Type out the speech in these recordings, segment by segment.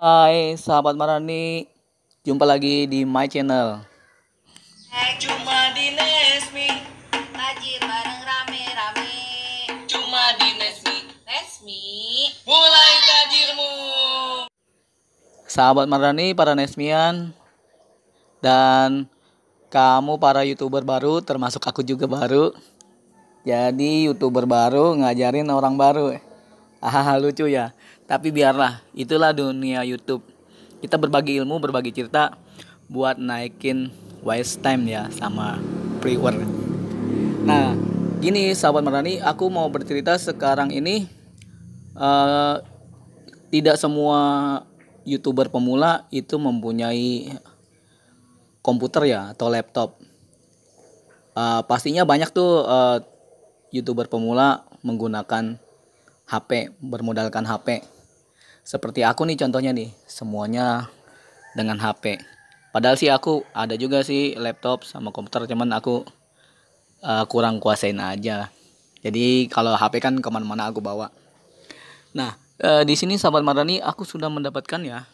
Hai sahabat Marani, jumpa lagi di my channel. Eh, cuma di Nesmi, tajir bareng rame-rame. Cuma di Nesmi, Nesmi, mulai tajirmu. Sahabat Marani, para Nesmian, dan kamu para youtuber baru, termasuk aku juga baru. Jadi youtuber baru ngajarin orang baru hahaha lucu ya tapi biarlah itulah dunia YouTube kita berbagi ilmu berbagi cerita buat naikin waste time ya sama viewer nah gini sahabat merani aku mau bercerita sekarang ini uh, tidak semua youtuber pemula itu mempunyai komputer ya atau laptop uh, pastinya banyak tuh uh, youtuber pemula menggunakan HP bermodalkan HP seperti aku nih contohnya nih semuanya dengan HP padahal sih aku ada juga sih laptop sama komputer cuman aku uh, kurang kuasain aja jadi kalau HP kan kemana-mana aku bawa nah uh, di sini sahabat Marani aku sudah mendapatkan ya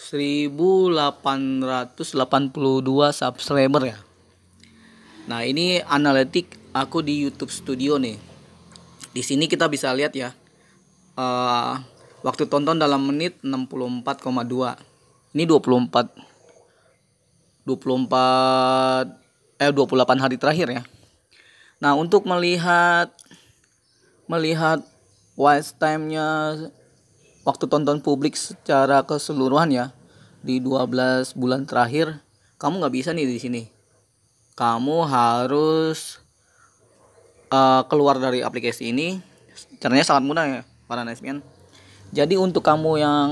1882 subscriber ya nah ini analitik aku di YouTube Studio nih di sini kita bisa lihat ya. Uh, waktu tonton dalam menit 64,2. Ini 24 24 eh 28 hari terakhir ya. Nah, untuk melihat melihat watch time-nya waktu tonton publik secara keseluruhan ya di 12 bulan terakhir kamu nggak bisa nih di sini kamu harus Eh, keluar dari aplikasi ini caranya sangat mudah ya para niceman jadi untuk kamu yang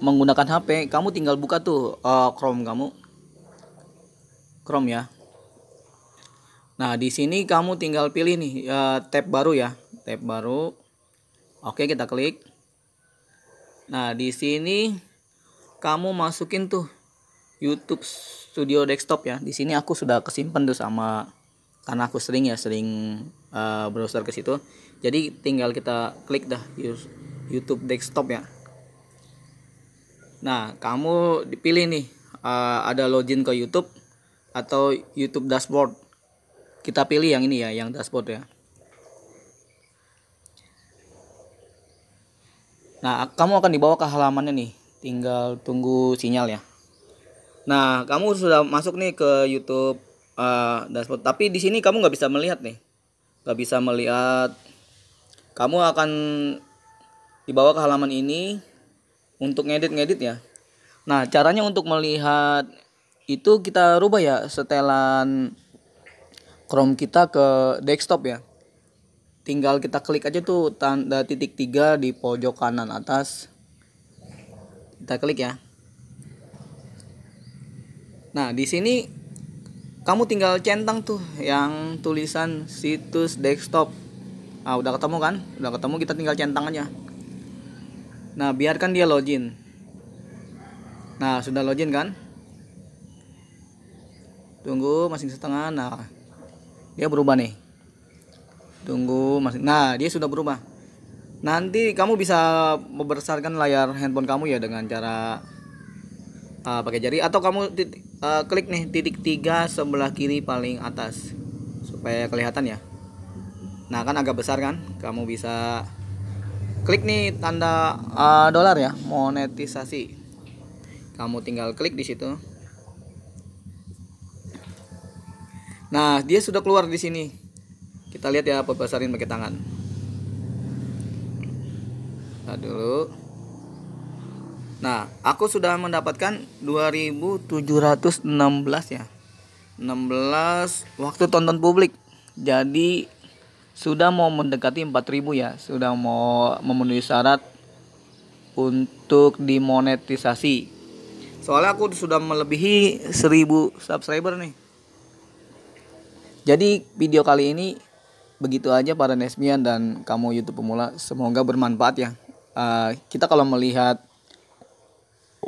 menggunakan HP kamu tinggal buka tuh uh, Chrome kamu Chrome ya nah di sini kamu tinggal pilih nih uh, tab baru ya tab baru oke kita klik nah di sini kamu masukin tuh YouTube Studio Desktop ya di sini aku sudah kesimpan tuh sama karena aku sering ya sering uh, browser ke situ jadi tinggal kita klik dah YouTube desktop ya nah kamu dipilih nih uh, ada login ke YouTube atau YouTube dashboard kita pilih yang ini ya yang dashboard ya nah kamu akan dibawa ke halamannya nih tinggal tunggu sinyal ya nah kamu sudah masuk nih ke YouTube Eh, dashboard tapi di sini kamu nggak bisa melihat nih nggak bisa melihat kamu akan dibawa ke halaman ini untuk ngedit-ngedit ya nah caranya untuk melihat itu kita rubah ya setelan Chrome kita ke desktop ya tinggal kita klik aja tuh tanda titik tiga di pojok kanan atas kita klik ya nah di sini kamu tinggal centang tuh yang tulisan situs desktop ah udah ketemu kan udah ketemu kita tinggal centang aja nah biarkan dia login nah sudah login kan tunggu masih setengah nah dia berubah nih tunggu masih nah dia sudah berubah nanti kamu bisa membesarkan layar handphone kamu ya dengan cara uh, pakai jari atau kamu titik, uh, klik nih titik tiga sebelah kiri paling atas supaya kelihatan ya nah kan agak besar kan kamu bisa klik nih tanda uh, dolar ya monetisasi kamu tinggal klik di situ nah dia sudah keluar di sini kita lihat ya apa besarin pakai tangan nah dulu Nah, aku sudah mendapatkan 2716 ya. 16 waktu tonton publik. Jadi sudah mau mendekati 4000 ya, sudah mau memenuhi syarat untuk dimonetisasi. Soalnya aku sudah melebihi 1000 subscriber nih. Jadi video kali ini begitu aja para nesmian dan kamu YouTube pemula. Semoga bermanfaat ya. Uh, kita kalau melihat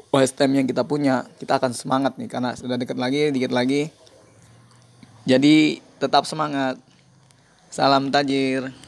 West Ham yang kita punya, kita akan semangat nih karena sudah dekat lagi, dikit lagi. Jadi tetap semangat. Salam tajir.